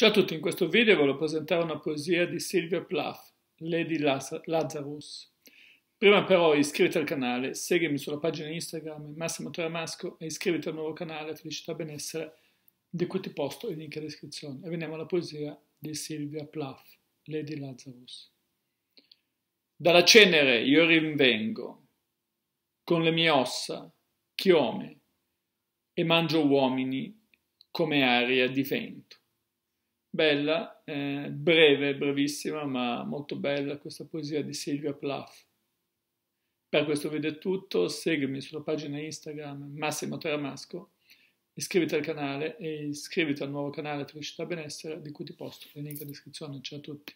Ciao a tutti, in questo video voglio presentare una poesia di Silvia Plath, Lady Lazarus. Prima però iscriviti al canale, seguimi sulla pagina Instagram Massimo Tramasco e iscriviti al nuovo canale Felicità Benessere di cui ti posto il link in descrizione. E veniamo alla poesia di Silvia Plath, Lady Lazarus. Dalla cenere io rinvengo, con le mie ossa, chiome, e mangio uomini come aria di vento bella, eh, breve, brevissima, ma molto bella questa poesia di Silvia Plath. Per questo video è tutto, seguimi sulla pagina Instagram Massimo Teramasco, iscriviti al canale e iscriviti al nuovo canale Felicità Benessere di cui ti posto il link in descrizione. Ciao a tutti!